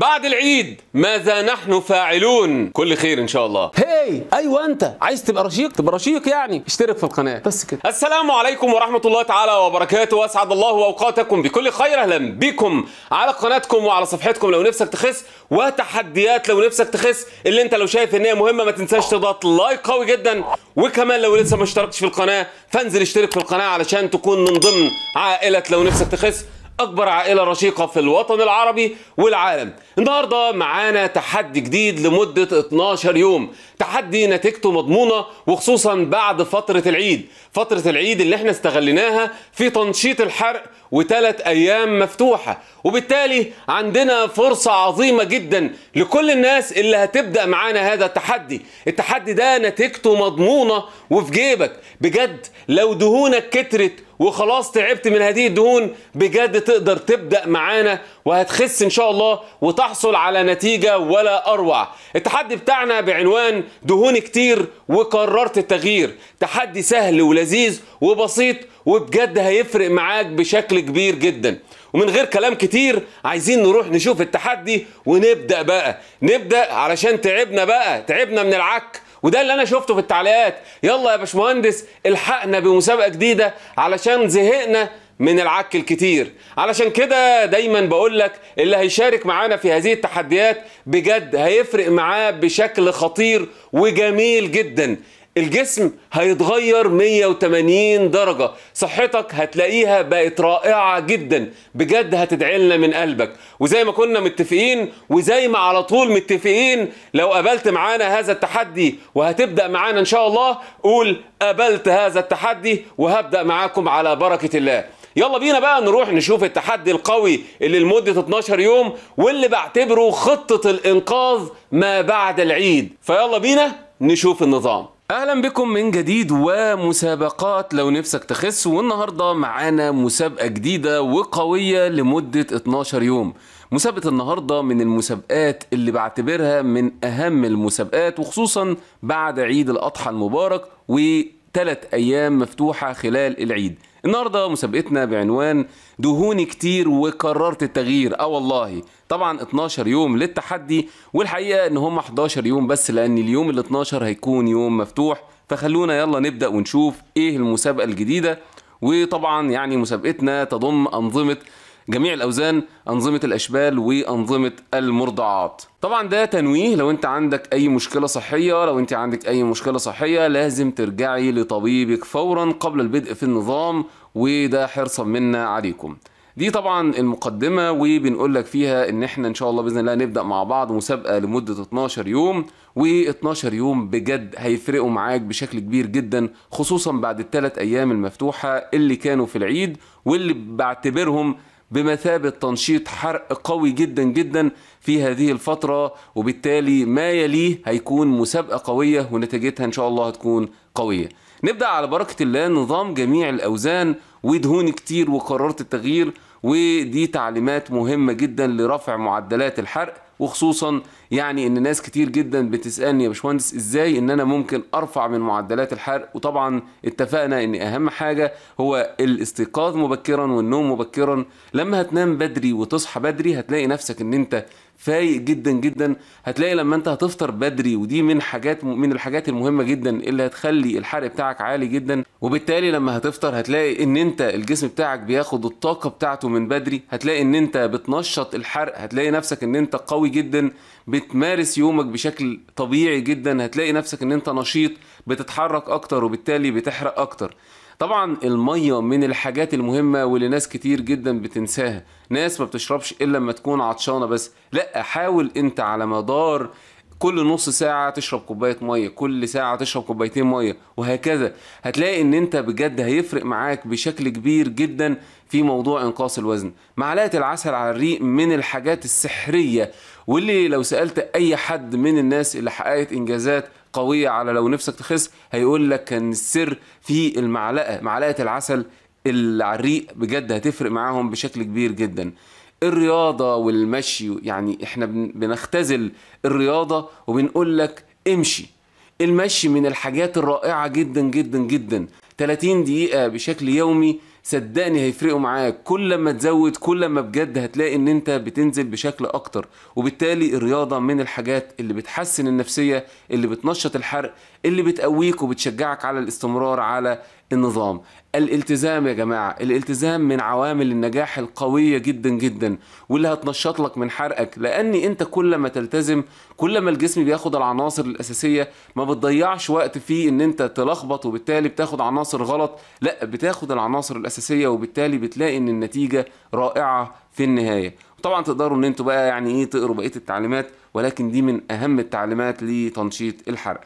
بعد العيد ماذا نحن فاعلون كل خير ان شاء الله هاي ايوه انت عايز تبقى رشيق تبقى رشيق يعني اشترك في القناه بس كده السلام عليكم ورحمه الله تعالى وبركاته واسعد الله اوقاتكم بكل خير اهلا بكم على قناتكم وعلى صفحتكم لو نفسك تخس وتحديات لو نفسك تخس اللي انت لو شايف ان هي مهمه ما تنساش تضغط لايك قوي جدا وكمان لو لسه ما اشتركتش في القناه فانزل اشترك في القناه علشان تكون من ضمن عائله لو نفسك تخس أكبر عائلة رشيقة في الوطن العربي والعالم النهاردة معانا تحدي جديد لمدة 12 يوم تحدي نتيجته مضمونة وخصوصا بعد فترة العيد فترة العيد اللي احنا استغليناها في تنشيط الحرق وثلاث أيام مفتوحة وبالتالي عندنا فرصة عظيمة جدا لكل الناس اللي هتبدأ معانا هذا التحدي التحدي ده نتيجته مضمونة وفي جيبك بجد لو دهونك كترت وخلاص تعبت من هذه الدهون بجد تقدر تبدأ معانا وهتخس إن شاء الله وتحصل على نتيجة ولا أروع التحدي بتاعنا بعنوان دهون كتير وقررت التغيير تحدي سهل ولا ولذيذ وبسيط وبجد هيفرق معاك بشكل كبير جدا ومن غير كلام كتير عايزين نروح نشوف التحدي ونبدا بقى نبدا علشان تعبنا بقى تعبنا من العك وده اللي انا شفته في التعليقات يلا يا باشمهندس الحقنا بمسابقه جديده علشان زهقنا من العك الكتير علشان كده دايما بقول لك اللي هيشارك معانا في هذه التحديات بجد هيفرق معاه بشكل خطير وجميل جدا الجسم هيتغير 180 درجة صحتك هتلاقيها بقت رائعة جدا بجد هتدعي لنا من قلبك وزي ما كنا متفقين وزي ما على طول متفقين لو قابلت معانا هذا التحدي وهتبدأ معانا إن شاء الله قول قابلت هذا التحدي وهبدأ معاكم على بركة الله يلا بينا بقى نروح نشوف التحدي القوي اللي لمدة 12 يوم واللي بعتبره خطة الإنقاذ ما بعد العيد فيلا بينا نشوف النظام اهلا بكم من جديد ومسابقات لو نفسك تخس والنهارده معانا مسابقه جديده وقويه لمده 12 يوم مسابقه النهارده من المسابقات اللي بعتبرها من اهم المسابقات وخصوصا بعد عيد الاضحى المبارك وثلاث ايام مفتوحه خلال العيد النهارده مسابقتنا بعنوان دهوني كتير وقررت التغيير اه والله طبعا 12 يوم للتحدي والحقيقه ان هم 11 يوم بس لان اليوم ال 12 هيكون يوم مفتوح فخلونا يلا نبدا ونشوف ايه المسابقه الجديده وطبعا يعني مسابقتنا تضم انظمه جميع الاوزان انظمه الاشبال وانظمه المرضعات طبعا ده تنويه لو انت عندك اي مشكله صحيه لو انت عندك اي مشكله صحيه لازم ترجعي لطبيبك فورا قبل البدء في النظام وده حرصا منا عليكم دي طبعا المقدمة وبنقول لك فيها ان احنا ان شاء الله بإذن الله نبدأ مع بعض مسابقة لمدة 12 يوم و12 يوم بجد هيفرقوا معاك بشكل كبير جدا خصوصا بعد الثلاث ايام المفتوحة اللي كانوا في العيد واللي بعتبرهم بمثابة تنشيط حرق قوي جدا جدا في هذه الفترة وبالتالي ما يليه هيكون مسابقة قوية ونتيجتها إن شاء الله هتكون قوية نبدأ على بركة الله نظام جميع الأوزان ودهون كتير وقررت التغيير ودي تعليمات مهمة جدا لرفع معدلات الحرق وخصوصا يعني ان ناس كتير جدا بتسالني يا باشمهندس ازاي ان انا ممكن ارفع من معدلات الحرق وطبعا اتفقنا ان اهم حاجه هو الاستيقاظ مبكرا والنوم مبكرا لما هتنام بدري وتصحى بدري هتلاقي نفسك ان انت فايق جدا جدا هتلاقي لما انت هتفطر بدري ودي من حاجات من الحاجات المهمه جدا اللي هتخلي الحرق بتاعك عالي جدا وبالتالي لما هتفطر هتلاقي ان انت الجسم بتاعك بياخد الطاقه بتاعته من بدري هتلاقي ان انت بتنشط الحرق هتلاقي نفسك ان انت قوي جدا بتمارس يومك بشكل طبيعي جدا هتلاقي نفسك ان انت نشيط بتتحرك اكتر وبالتالي بتحرق اكتر طبعا المية من الحاجات المهمة واللي ناس كتير جدا بتنساها ناس ما بتشربش إلا لما تكون عطشانة بس لا حاول أنت على مدار كل نص ساعة تشرب كوباية مية كل ساعة تشرب كوبايتين مية وهكذا هتلاقي ان انت بجد هيفرق معاك بشكل كبير جدا في موضوع انقاص الوزن معلقة العسل على الريق من الحاجات السحرية واللي لو سألت اي حد من الناس اللي حققت انجازات قوية على لو نفسك تخس هيقول لك كان السر في المعلقة معلقة العسل اللي على الريق بجد هتفرق معاهم بشكل كبير جدا الرياضه والمشي يعني احنا بنختزل الرياضه وبنقول لك امشي المشي من الحاجات الرائعه جدا جدا جدا 30 دقيقه بشكل يومي صدقني هيفرقوا معاك كل ما تزود كل ما بجد هتلاقي ان انت بتنزل بشكل اكتر وبالتالي الرياضه من الحاجات اللي بتحسن النفسيه اللي بتنشط الحرق اللي بتقويك وبتشجعك على الاستمرار على النظام الالتزام يا جماعة الالتزام من عوامل النجاح القوية جدا جدا واللي هتنشط لك من حرقك لأن أنت كل ما تلتزم كل ما الجسم بياخد العناصر الأساسية ما بتضيعش وقت فيه أن أنت تلخبط وبالتالي بتاخد عناصر غلط لا بتاخد العناصر الأساسية وبالتالي بتلاقي أن النتيجة رائعة في النهاية طبعا تقدروا ان انتوا بقى يعني ايه تقروا بقيه التعليمات ولكن دي من اهم التعليمات لتنشيط الحرق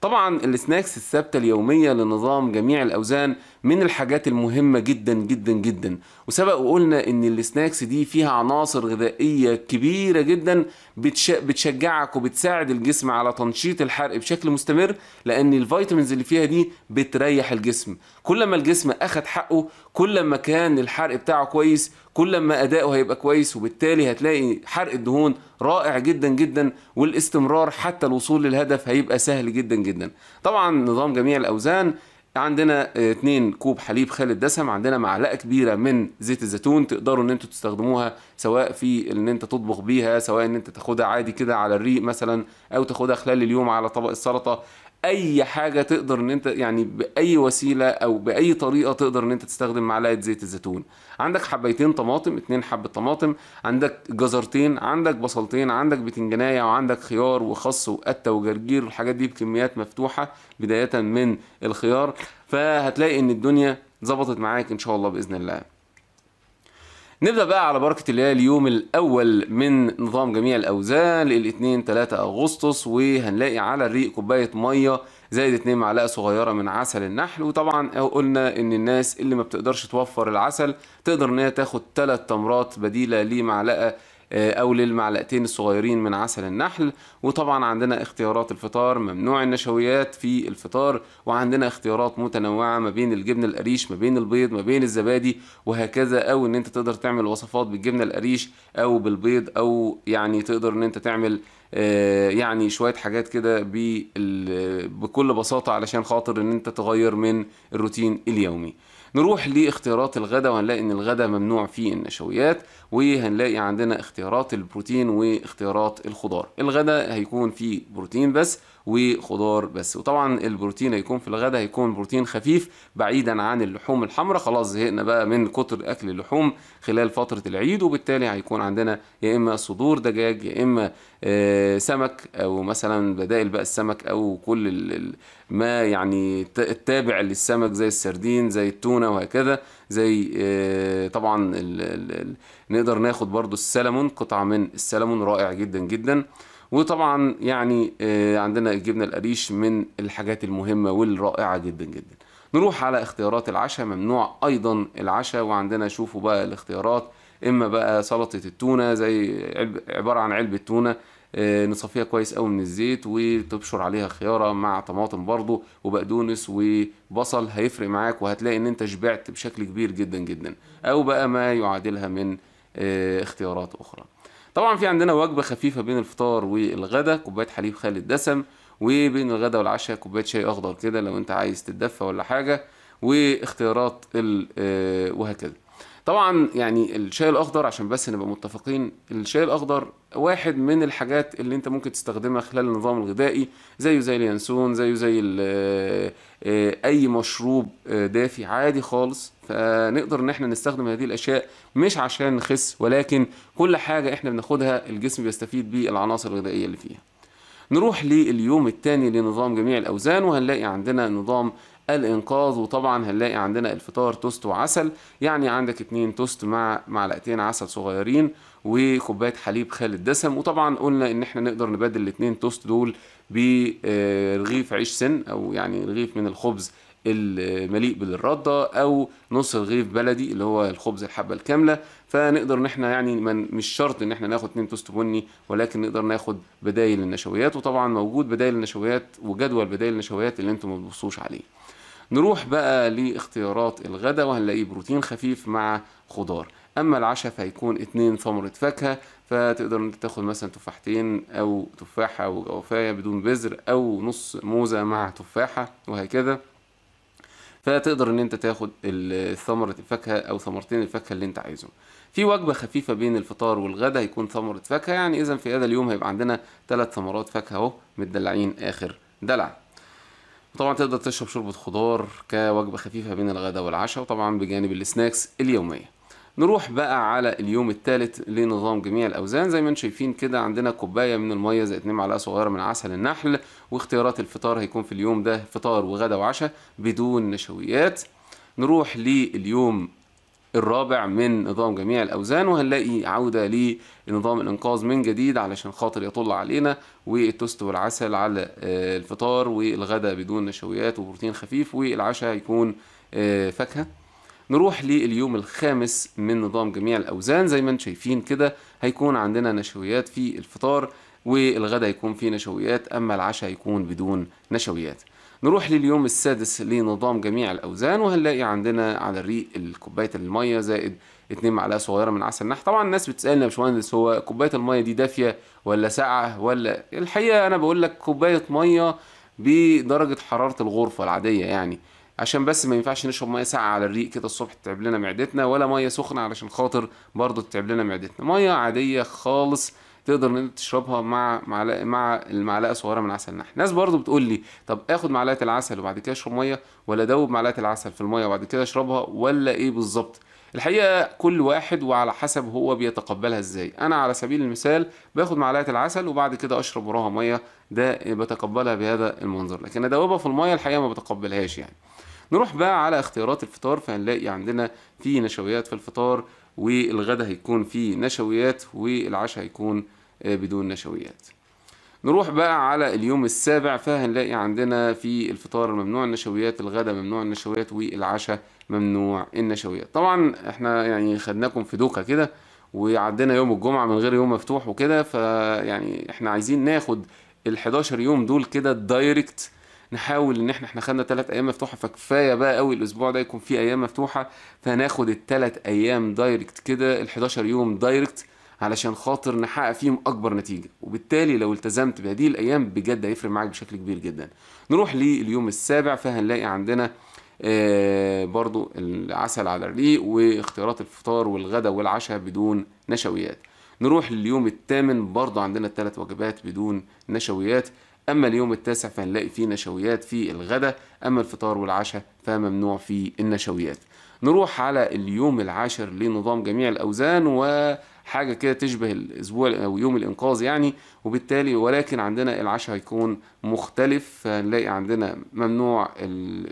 طبعا السناكس الثابته اليوميه لنظام جميع الاوزان من الحاجات المهمه جدا جدا جدا وسبق وقلنا ان السناكس دي فيها عناصر غذائيه كبيره جدا بتش... بتشجعك وبتساعد الجسم على تنشيط الحرق بشكل مستمر لان الفيتامينز اللي فيها دي بتريح الجسم كل ما الجسم اخد حقه كل ما كان الحرق بتاعه كويس كل ما اداؤه هيبقى كويس وبالتالي هتلاقي حرق الدهون رائع جدا جدا والاستمرار حتى الوصول للهدف هيبقى سهل جدا جدا طبعا نظام جميع الاوزان عندنا اتنين كوب حليب خالي الدسم عندنا معلقه كبيره من زيت الزيتون تقدروا ان انتوا تستخدموها سواء في ان انت تطبخ بيها سواء ان انت تاخدها عادي كده على الريق مثلا او تاخدها خلال اليوم على طبق السلطه اي حاجه تقدر ان انت يعني باي وسيله او باي طريقه تقدر ان انت تستخدم معلقه زيت الزيتون عندك حبيتين طماطم اتنين حبه طماطم عندك جزرتين عندك بصلتين عندك بتنجناية وعندك خيار وخس وقته وجرجير الحاجات دي بكميات مفتوحه بدايه من الخيار فهتلاقي ان الدنيا ظبطت معاك ان شاء الله باذن الله نبدا بقى على بركه الله اليوم الاول من نظام جميع الاوزان الاثنين 3 اغسطس وهنلاقي على الريق كوبايه ميه زائد 2 معلقه صغيره من عسل النحل وطبعا قلنا ان الناس اللي ما بتقدرش توفر العسل تقدر ان هي تاخد 3 تمرات بديله لمعلقه آه، او للمعلقتين الصغيرين من عسل النحل وطبعا عندنا اختيارات الفطار ممنوع النشويات في الفطار وعندنا اختيارات متنوعه ما بين الجبن القريش ما بين البيض ما بين الزبادي وهكذا او ان انت تقدر تعمل وصفات بالجبنه القريش او بالبيض او يعني تقدر ان انت تعمل آه، يعني شويه حاجات كده بكل بساطه علشان خاطر ان انت تغير من الروتين اليومي نروح لاختيارات الغداء وهنلاقي ان الغداء ممنوع فيه النشويات وهنلاقي عندنا اختيارات البروتين واختيارات الخضار الغداء هيكون فيه بروتين بس وخضار بس وطبعا البروتين هيكون في الغداء هيكون بروتين خفيف بعيدا عن اللحوم الحمراء خلاص زهقنا بقى من كتر اكل اللحوم خلال فتره العيد وبالتالي هيكون عندنا يا اما صدور دجاج يا اما آه، سمك او مثلا بدائل بقى السمك او كل ما يعني التابع للسمك زي السردين زي التونه وهكذا زي آه، طبعا الـ الـ نقدر ناخد برضو السلمون قطعة من السلمون رائع جدا جدا وطبعا يعني آه، عندنا الجبنة القريش من الحاجات المهمة والرائعة جدا جدا نروح على اختيارات العشاء ممنوع ايضا العشاء وعندنا شوفوا بقى الاختيارات اما بقى سلطه التونه زي عباره عن علبه تونه آه، نصفيها كويس قوي من الزيت وتبشر عليها خياره مع طماطم برضو وبقدونس وبصل هيفرق معاك وهتلاقي ان انت شبعت بشكل كبير جدا جدا او بقى ما يعادلها من آه، اختيارات اخرى طبعا في عندنا وجبه خفيفه بين الفطار والغدا كوبايه حليب خالي الدسم وبين الغدا والعشاء كوبايه شاي اخضر كده لو انت عايز تتدفى ولا حاجه واختيارات آه، وهكذا طبعا يعني الشاي الاخضر عشان بس نبقى متفقين الشاي الاخضر واحد من الحاجات اللي انت ممكن تستخدمها خلال النظام الغذائي زيه زي اليانسون زيه زي آه، آه، اي مشروب آه، دافي عادي خالص فنقدر ان احنا نستخدم هذه الاشياء مش عشان نخس ولكن كل حاجه احنا بناخدها الجسم بيستفيد بالعناصر الغذائيه اللي فيها نروح لليوم الثاني لنظام جميع الاوزان وهنلاقي عندنا نظام الانقاذ وطبعا هنلاقي عندنا الفطار توست وعسل يعني عندك اتنين توست مع معلقتين عسل صغيرين وكوبايه حليب خال الدسم وطبعا قلنا ان احنا نقدر نبدل الاتنين توست دول برغيف آه، عيش سن او يعني رغيف من الخبز المليء بالرده او نص رغيف بلدي اللي هو الخبز الحبه الكامله فنقدر ان احنا يعني من مش شرط ان احنا ناخد اتنين توست بني ولكن نقدر ناخد بدايل النشويات وطبعا موجود بدايل النشويات وجدول بدايل النشويات اللي انتم ما عليه نروح بقى لاختيارات الغداء وهنلاقيه بروتين خفيف مع خضار اما العشاء فهيكون اتنين ثمرة فاكهة فتقدر انت تاخد مثلا تفاحتين او تفاحة او جوافاية بدون بذر او نص موزة مع تفاحة وهكذا فتقدر ان انت تاخد ثمرة الفاكهة او ثمرتين الفاكهة اللي انت عايزهم في وجبة خفيفة بين الفطار والغدا هيكون ثمرة فاكهة يعني اذا في هذا اليوم هيبقى عندنا ثلاث ثمرات فاكهة اهو متدلعين اخر دلع طبعا تقدر تشرب شوربة خضار كوجبة خفيفة بين الغداء والعشاء وطبعا بجانب السناكس اليومية نروح بقى على اليوم الثالث لنظام جميع الاوزان زي ما انتم شايفين كده عندنا كوبايه من الميه زائد 2 معلقه صغيره من عسل النحل واختيارات الفطار هيكون في اليوم ده فطار وغدا وعشاء بدون نشويات نروح لليوم الرابع من نظام جميع الأوزان وهنلاقي عودة لنظام الإنقاذ من جديد علشان خاطر يطل علينا والتوست والعسل على آه، الفطار والغداء بدون نشويات وبروتين خفيف والعشاء يكون آه، فاكهة نروح لليوم الخامس من نظام جميع الأوزان زي ما انتم شايفين كده هيكون عندنا نشويات في الفطار والغداء يكون فيه نشويات أما العشاء يكون بدون نشويات نروح لليوم السادس لنظام جميع الأوزان وهنلاقي عندنا على الريق الكوباية المية زائد 2 معلقة صغيرة من عسل النحل طبعا الناس بتسالنا يا باشمهندس هو كوباية المية دي دافية ولا ساقعة ولا الحقيقة أنا بقول لك كوباية مية بدرجة حرارة الغرفة العادية يعني عشان بس ما ينفعش نشرب ميه ساقعه على الريق كده الصبح تتعب لنا معدتنا ولا ميه سخنه علشان خاطر برضه تتعب لنا معدتنا ميه عاديه خالص تقدر ان انت تشربها مع معلقه مع المعلقه صغيره من عسل النحل ناس برضو بتقول لي طب اخد معلقه العسل وبعد كده اشرب ميه ولا ادوب معلقه العسل في الميه وبعد كده اشربها ولا ايه بالظبط الحقيقه كل واحد وعلى حسب هو بيتقبلها ازاي انا على سبيل المثال باخد معلقه العسل وبعد كده اشرب وراها ميه ده بتقبلها بهذا المنظر لكن ادوبها في الميه الحقيقه ما بتقبلهاش يعني نروح بقى على اختيارات الفطار فهنلاقي عندنا في نشويات في الفطار والغدا هيكون فيه نشويات والعشاء هيكون آه، بدون نشويات نروح بقى على اليوم السابع فهنلاقي عندنا في الفطار ممنوع النشويات الغداء ممنوع النشويات والعشاء ممنوع النشويات طبعا احنا يعني خدناكم في دوكه كده وعدينا يوم الجمعه من غير يوم مفتوح وكده فيعني احنا عايزين ناخد ال 11 يوم دول كده دايركت نحاول ان احنا احنا خدنا ثلاث ايام مفتوحه فكفايه بقى قوي الاسبوع ده يكون فيه ايام مفتوحه فهناخد الثلاث ايام دايركت كده ال 11 يوم دايركت علشان خاطر نحقق فيهم اكبر نتيجه وبالتالي لو التزمت بهذه الايام بجد هيفرق معاك بشكل كبير جدا نروح لليوم السابع فهنلاقي عندنا آه برضو العسل على الريق واختيارات الفطار والغداء والعشاء بدون نشويات نروح لليوم الثامن برضو عندنا ثلاث وجبات بدون نشويات اما اليوم التاسع فهنلاقي فيه نشويات في الغداء اما الفطار والعشاء فممنوع فيه النشويات نروح على اليوم العاشر لنظام جميع الأوزان وحاجة كده تشبه الأسبوع أو يوم الإنقاذ يعني وبالتالي ولكن عندنا العشاء هيكون مختلف هنلاقي عندنا ممنوع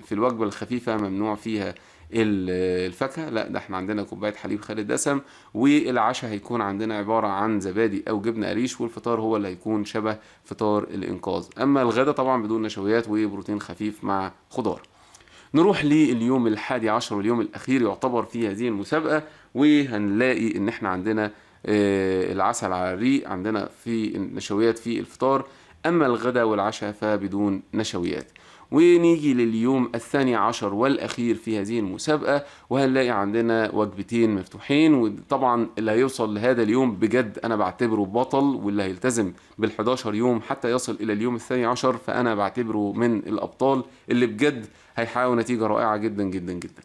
في الوجبة الخفيفة ممنوع فيها الفاكهه لا ده احنا عندنا كوبايه حليب خالي الدسم والعشاء هيكون عندنا عباره عن زبادي او جبنه قريش والفطار هو اللي هيكون شبه فطار الانقاذ اما الغداء طبعا بدون نشويات وبروتين خفيف مع خضار نروح لليوم الحادي عشر واليوم الأخير يعتبر في هذه المسابقة وهنلاقي إن إحنا عندنا آه، العسل على الريق عندنا في النشويات في الفطار أما الغداء والعشاء فبدون نشويات ونيجي لليوم الثاني عشر والأخير في هذه المسابقة وهنلاقي عندنا وجبتين مفتوحين وطبعا اللي هيوصل لهذا اليوم بجد أنا بعتبره بطل واللي هيلتزم بال11 يوم حتى يصل إلى اليوم الثاني عشر فأنا بعتبره من الأبطال اللي بجد هيحققوا نتيجة رائعة جدا جدا جدا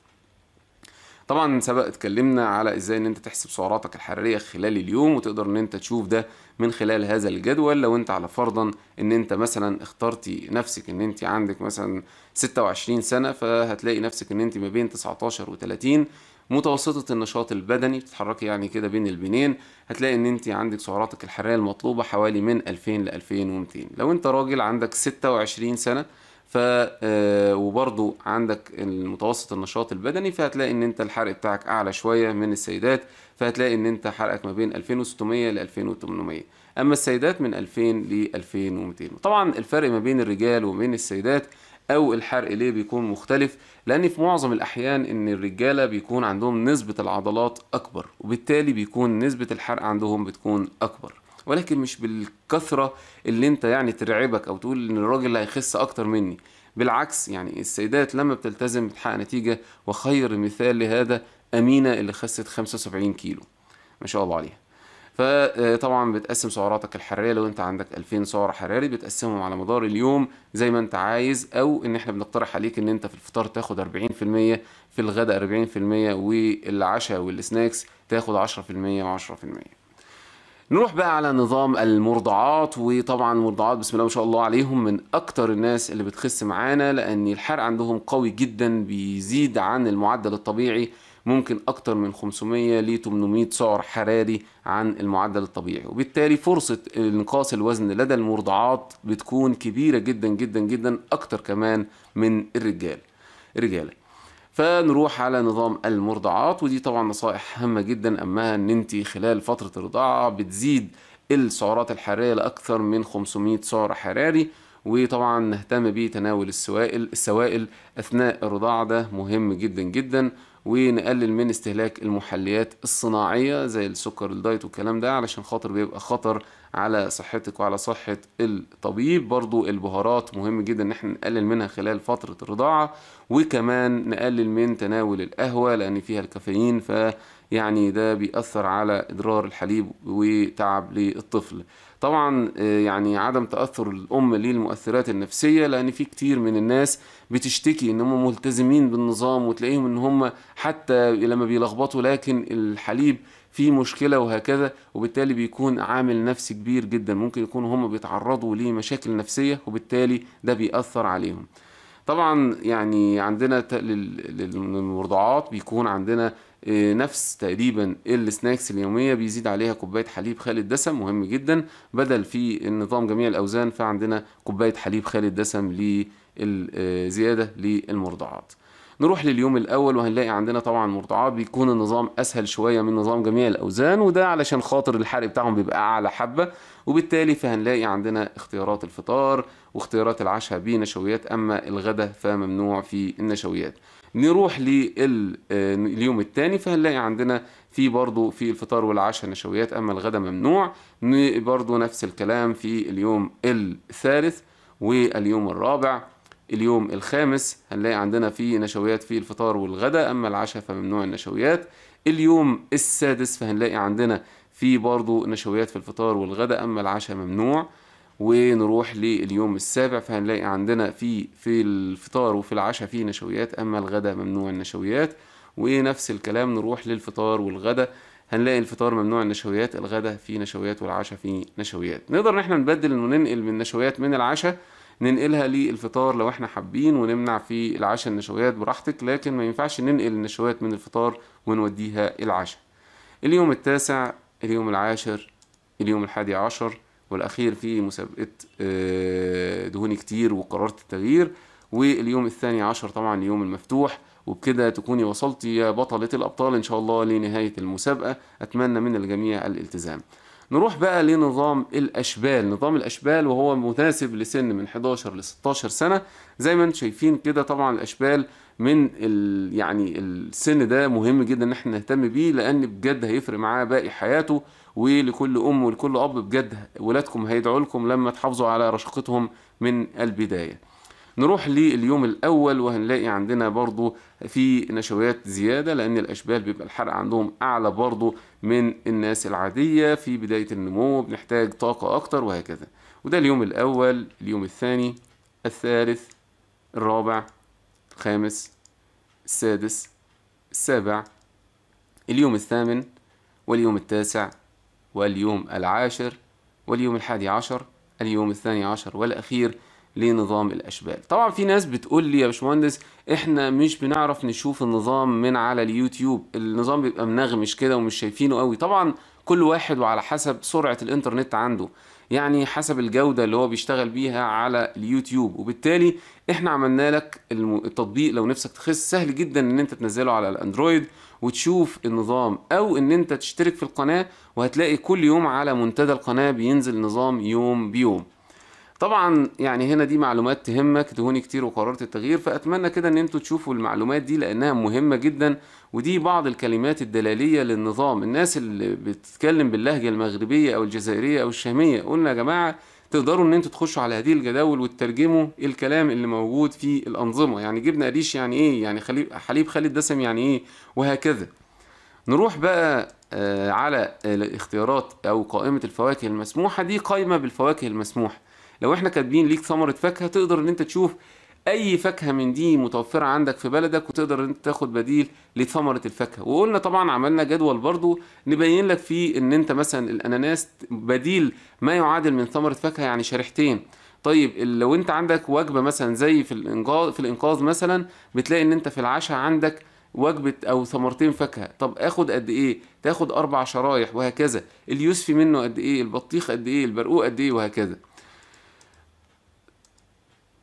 طبعا سبق اتكلمنا على ازاي ان انت تحسب سعراتك الحراريه خلال اليوم وتقدر ان انت تشوف ده من خلال هذا الجدول لو انت على فرضا ان انت مثلا اخترتي نفسك ان انت عندك مثلا 26 سنه فهتلاقي نفسك ان انت ما بين 19 و 30 متوسطة النشاط البدني بتتحركي يعني كده بين البنين هتلاقي ان انت عندك سعراتك الحرارية المطلوبة حوالي من 2000 ل 2200 لو انت راجل عندك 26 سنة ف آه، وبرضو عندك المتوسط النشاط البدني فهتلاقي ان انت الحرق بتاعك اعلى شويه من السيدات فهتلاقي ان انت حرقك ما بين 2600 ل 2800 اما السيدات من 2000 ل 2200 طبعا الفرق ما بين الرجال وبين السيدات او الحرق ليه بيكون مختلف لان في معظم الاحيان ان الرجاله بيكون عندهم نسبه العضلات اكبر وبالتالي بيكون نسبه الحرق عندهم بتكون اكبر ولكن مش بالكثره اللي انت يعني ترعبك او تقول ان الراجل هيخس اكتر مني بالعكس يعني السيدات لما بتلتزم بتحقق نتيجه وخير مثال لهذا امينه اللي خست 75 كيلو ما شاء الله عليها فطبعا آه، بتقسم سعراتك الحراريه لو انت عندك 2000 سعر حراري بتقسمهم على مدار اليوم زي ما انت عايز او ان احنا بنقترح عليك ان انت في الفطار تاخد 40% في الغداء 40% والعشاء والسناكس تاخد 10% و10% نروح بقى على نظام المرضعات وطبعا المرضعات بسم الله ما شاء الله عليهم من اكتر الناس اللي بتخس معانا لان الحرق عندهم قوي جدا بيزيد عن المعدل الطبيعي ممكن اكتر من 500 ل 800 سعر حراري عن المعدل الطبيعي وبالتالي فرصة انقاص الوزن لدى المرضعات بتكون كبيرة جدا جدا جدا اكتر كمان من الرجال الرجاله فنروح على نظام المرضعات ودي طبعا نصائح هامة جدا اما أن أنت خلال فترة الرضاعة بتزيد السعرات الحرارية لأكثر من 500 سعر حراري وطبعا نهتم بتناول السوائل السوائل أثناء الرضاعة ده مهم جدا جدا ونقلل من استهلاك المحليات الصناعية زي السكر الدايت والكلام ده علشان خاطر بيبقى خطر على صحتك وعلى صحة الطبيب برضو البهارات مهم جدا ان احنا نقلل منها خلال فترة الرضاعة وكمان نقلل من تناول القهوة لان فيها الكافيين فيعني يعني ده بيأثر على إدرار الحليب وتعب للطفل طبعا آه، يعني عدم تاثر الام للمؤثرات النفسيه لان في كتير من الناس بتشتكي ان هم ملتزمين بالنظام وتلاقيهم ان هم حتى لما بيلخبطوا لكن الحليب في مشكله وهكذا وبالتالي بيكون عامل نفسي كبير جدا ممكن يكون هم بيتعرضوا لمشاكل نفسيه وبالتالي ده بيأثر عليهم طبعا يعني عندنا للمرضعات بيكون عندنا إيه، نفس تقريبا السناكس اليومية بيزيد عليها كوباية حليب خالي الدسم مهم جدا بدل في النظام جميع الأوزان فعندنا كوباية حليب خالي الدسم للزيادة للمرضعات نروح لليوم الاول وهنلاقي عندنا طبعا مرضعات بيكون النظام اسهل شويه من نظام جميع الاوزان وده علشان خاطر الحرق بتاعهم بيبقى اعلى حبه وبالتالي فهنلاقي عندنا اختيارات الفطار واختيارات العشاء بنشويات اما الغداء فممنوع في النشويات نروح لليوم آه، الثاني فهنلاقي عندنا في برضو في الفطار والعشاء نشويات أما الغداء ممنوع برضو نفس الكلام في اليوم الثالث واليوم الرابع اليوم الخامس هنلاقي عندنا في نشويات في الفطار والغداء أما العشاء فممنوع النشويات اليوم السادس فهنلاقي عندنا في برضو نشويات في الفطار والغداء أما العشاء ممنوع ونروح لليوم السابع فهنلاقي عندنا في في الفطار وفي العشاء في نشويات اما الغداء ممنوع النشويات ونفس الكلام نروح للفطار والغداء هنلاقي الفطار ممنوع النشويات الغداء فيه نشويات والعشاء فيه نشويات نقدر ان احنا نبدل وننقل من النشويات من العشاء ننقلها للفطار لو احنا حابين ونمنع في العشاء النشويات براحتك لكن ما ينفعش ننقل النشويات من الفطار ونوديها العشاء اليوم التاسع اليوم العاشر اليوم الحادي عشر والأخير في مسابقة آه، دهوني كتير وقررت التغيير واليوم الثاني عشر طبعا اليوم المفتوح وبكده تكوني وصلتي يا بطلة الأبطال إن شاء الله لنهاية المسابقة أتمنى من الجميع الالتزام نروح بقى لنظام الأشبال نظام الأشبال وهو مناسب لسن من 11 ل 16 سنة زي ما انتم شايفين كده طبعا الأشبال من ال يعني السن ده مهم جدا ان احنا نهتم بيه لان بجد هيفرق معاه باقي حياته ولكل ام ولكل اب بجد ولادكم هيدعوا لكم لما تحافظوا على رشاقتهم من البدايه نروح لليوم الاول وهنلاقي عندنا برضو في نشويات زياده لان الاشبال بيبقى الحرق عندهم اعلى برضو من الناس العاديه في بدايه النمو بنحتاج طاقه اكتر وهكذا وده اليوم الاول اليوم الثاني الثالث الرابع الخامس السادس السابع اليوم الثامن واليوم التاسع واليوم العاشر واليوم الحادي عشر اليوم الثاني عشر والأخير لنظام الاشبال طبعا في ناس بتقول لي يا باشمهندس احنا مش بنعرف نشوف النظام من على اليوتيوب النظام بيبقى منغمش كده ومش شايفينه قوي طبعا كل واحد وعلى حسب سرعه الانترنت عنده يعني حسب الجودة اللي هو بيشتغل بيها على اليوتيوب وبالتالي احنا عملنا لك التطبيق لو نفسك تخس سهل جدا ان انت تنزله على الاندرويد وتشوف النظام او ان انت تشترك في القناة وهتلاقي كل يوم على منتدى القناة بينزل نظام يوم بيوم طبعا يعني هنا دي معلومات تهمك تهوني كتير وقررت التغيير فاتمنى كده ان انتوا تشوفوا المعلومات دي لانها مهمه جدا ودي بعض الكلمات الدلاليه للنظام الناس اللي بتتكلم باللهجه المغربيه او الجزائريه او الشاميه قلنا يا جماعه تقدروا ان انتوا تخشوا على هذه الجداول وتترجموا الكلام اللي موجود في الانظمه يعني جبنه قريش يعني ايه يعني حليب خالد دسم يعني ايه وهكذا نروح بقى آه، على الاختيارات او قائمه الفواكه المسموحه دي قائمه بالفواكه المسموحه لو احنا كاتبين ليك ثمره فاكهه تقدر ان انت تشوف اي فاكهه من دي متوفره عندك في بلدك وتقدر ان انت تاخد بديل لثمره الفاكهه وقلنا طبعا عملنا جدول برضو نبين لك فيه ان انت مثلا الاناناس بديل ما يعادل من ثمره فاكهه يعني شريحتين طيب لو انت عندك وجبه مثلا زي في الانقاذ في الانقاذ مثلا بتلاقي ان انت في العشاء عندك وجبه او ثمرتين فاكهه طب اخد قد ايه تاخد اربع شرايح وهكذا اليوسفي منه قد ايه البطيخ قد ايه البرقوق قد ايه وهكذا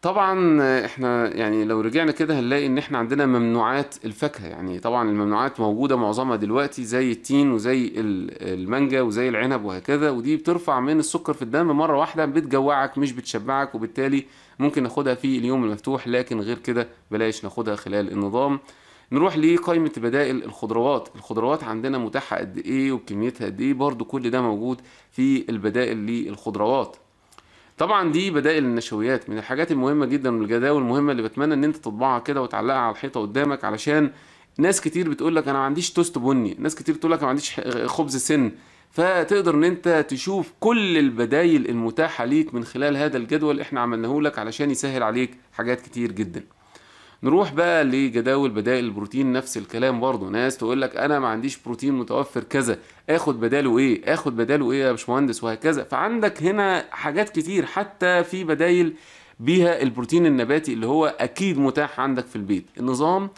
طبعا احنا يعني لو رجعنا كده هنلاقي ان احنا عندنا ممنوعات الفاكهه يعني طبعا الممنوعات موجوده معظمها دلوقتي زي التين وزي المانجا وزي العنب وهكذا ودي بترفع من السكر في الدم مره واحده بتجوعك مش بتشبعك وبالتالي ممكن ناخدها في اليوم المفتوح لكن غير كده بلاش ناخدها خلال النظام نروح لقائمة بدائل الخضروات الخضروات عندنا متاحة قد ايه وكميتها قد ايه برضو كل ده موجود في البدائل للخضروات طبعا دي بدائل النشويات من الحاجات المهمه جدا والجداول المهمه اللي بتمنى ان انت تطبعها كده وتعلقها على الحيطه قدامك علشان ناس كتير بتقول لك انا ما عنديش توست بني ناس كتير بتقول لك انا ما عنديش خبز سن فتقدر ان انت تشوف كل البدايل المتاحه ليك من خلال هذا الجدول احنا عملناه لك علشان يسهل عليك حاجات كتير جدا نروح بقى لجداول بدائل البروتين نفس الكلام برضه ناس تقول لك انا ما عنديش بروتين متوفر كذا اخد بداله ايه اخد بداله ايه يا باشمهندس وهكذا فعندك هنا حاجات كتير حتى في بدايل بيها البروتين النباتي اللي هو اكيد متاح عندك في البيت النظام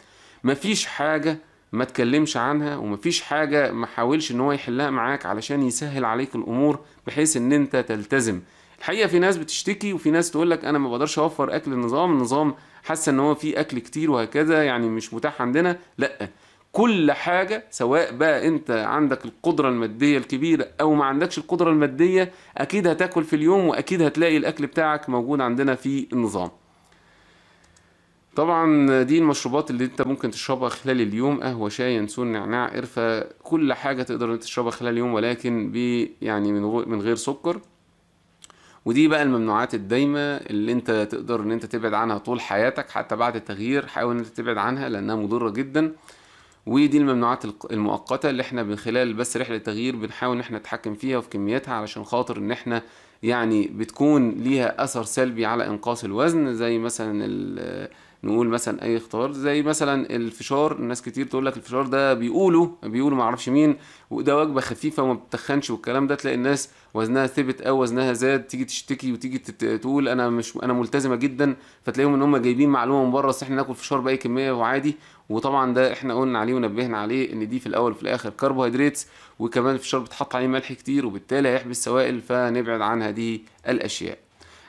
مفيش حاجه ما تكلمش عنها ومفيش حاجه ما حاولش ان هو يحلها معاك علشان يسهل عليك الامور بحيث ان انت تلتزم الحقيقه في ناس بتشتكي وفي ناس تقول لك انا ما بقدرش اوفر اكل النظام النظام حاسه ان هو في اكل كتير وهكذا يعني مش متاح عندنا لا كل حاجه سواء بقى انت عندك القدره الماديه الكبيره او ما عندكش القدره الماديه اكيد هتاكل في اليوم واكيد هتلاقي الاكل بتاعك موجود عندنا في النظام طبعا دي المشروبات اللي انت ممكن تشربها خلال اليوم قهوه شاي ينسون نعناع قرفه كل حاجه تقدر تشربها خلال اليوم ولكن يعني من غير سكر ودي بقى الممنوعات الدايمه اللي انت تقدر ان انت تبعد عنها طول حياتك حتى بعد التغيير حاول ان انت تبعد عنها لانها مضره جدا ودي الممنوعات المؤقته اللي احنا من خلال بس رحله التغيير بنحاول ان احنا نتحكم فيها وفي كمياتها علشان خاطر ان احنا يعني بتكون ليها اثر سلبي على انقاص الوزن زي مثلا نقول مثلا اي اختيار زي مثلا الفشار الناس كتير تقول لك الفشار ده بيقولوا بيقولوا ما اعرفش مين وده وجبه خفيفه وما بتخنش والكلام ده تلاقي الناس وزنها ثبت او وزنها زاد تيجي تشتكي وتيجي تقول انا مش انا ملتزمه جدا فتلاقيهم ان هم جايبين معلومه من بره احنا ناكل فشار باي كميه وعادي وطبعا ده احنا قلنا عليه ونبهنا عليه ان دي في الاول وفي الاخر كربوهيدرات وكمان الفشار بتحط عليه ملح كتير وبالتالي هيحبس سوائل فنبعد عن هذه الاشياء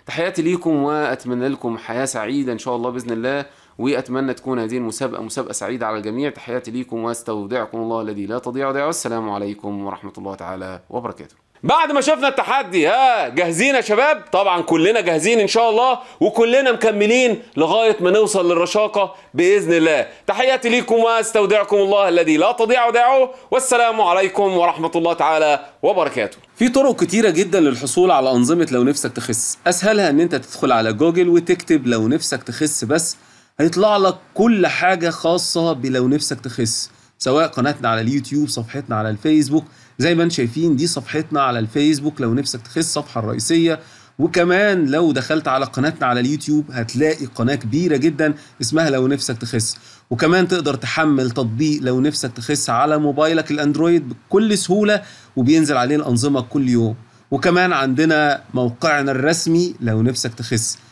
تحياتي ليكم واتمنى لكم حياه سعيده ان شاء الله باذن الله واتمنى تكون هذه المسابقه مسابقه سعيده على الجميع تحياتي ليكم واستودعكم الله الذي لا تضيع ودائعه السلام عليكم ورحمه الله تعالى وبركاته بعد ما شفنا التحدي ها جاهزين يا شباب طبعا كلنا جاهزين ان شاء الله وكلنا مكملين لغايه ما نوصل للرشاقه باذن الله تحياتي ليكم واستودعكم الله الذي لا تضيع ودائعه والسلام عليكم ورحمه الله تعالى وبركاته في طرق كتيره جدا للحصول على انظمه لو نفسك تخس اسهلها ان انت تدخل على جوجل وتكتب لو نفسك تخس بس هيطلع لك كل حاجه خاصه بلو نفسك تخس سواء قناتنا على اليوتيوب صفحتنا على الفيسبوك زي ما انتم شايفين دي صفحتنا على الفيسبوك لو نفسك تخس الصفحه الرئيسيه وكمان لو دخلت على قناتنا على اليوتيوب هتلاقي قناة كبيرة جدا اسمها لو نفسك تخس وكمان تقدر تحمل تطبيق لو نفسك تخس على موبايلك الاندرويد بكل سهولة وبينزل عليه الأنظمة كل يوم وكمان عندنا موقعنا الرسمي لو نفسك تخس